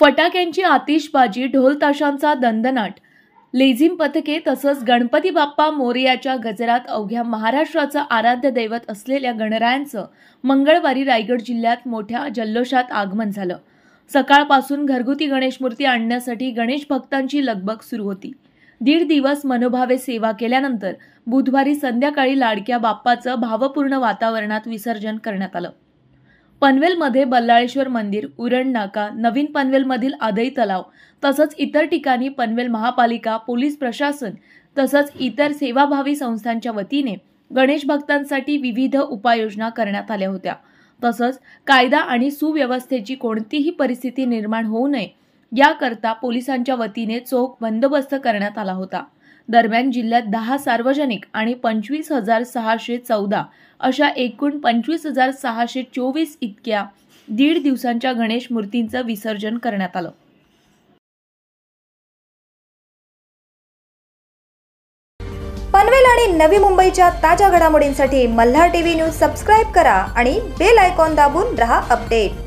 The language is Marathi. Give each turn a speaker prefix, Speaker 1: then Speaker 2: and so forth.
Speaker 1: फटाक्यांची आतिषबाजी ढोलताशांचा दंदनाट लेझिम पथके तसंच गणपती बाप्पा मोरयाच्या गजरात अवघ्या महाराष्ट्राचं आराध्य दैवत असलेल्या गणरायांचं मंगळवारी रायगड जिल्ह्यात मोठ्या जल्लोषात आगमन झालं सकाळपासून घरगुती गणेश मूर्ती आणण्यासाठी गणेश भक्तांची लगबग सुरू होती दीड दिवस मनोभावे सेवा केल्यानंतर बुधवारी संध्याकाळी लाडक्या बाप्पाचं भावपूर्ण वातावरणात विसर्जन करण्यात आलं पनवेलमध्ये बल्लाळेश्वर मंदिर उरण नाका नवीन पनवेलमधील आदई तलाव तसंच इतर ठिकाणी पनवेल महापालिका पोलीस प्रशासन तसंच इतर सेवाभावी संस्थांच्या वतीने गणेश भक्तांसाठी विविध उपाययोजना करण्यात आल्या होत्या तसंच कायदा आणि सुव्यवस्थेची कोणतीही परिस्थिती निर्माण होऊ नये याकरता पोलिसांच्या वतीने चोख बंदोबस्त करण्यात आला होता दरम्यान जिल्ह्यात दहा सार्वजनिक आणि पंचवीस हजार सहाशे चौदा अशा एकूण पंचवीस हजार सहाशे चोवीस इतक्या दीड दिवसांच्या गणेश मूर्तींचं विसर्जन करण्यात आलं
Speaker 2: पनवेल आणि नवी मुंबईच्या ताज्या घडामोडींसाठी मल्हार टीव्ही न्यूज सबस्क्राईब करा आणि बेल आयकॉन दाबून रहा अपडेट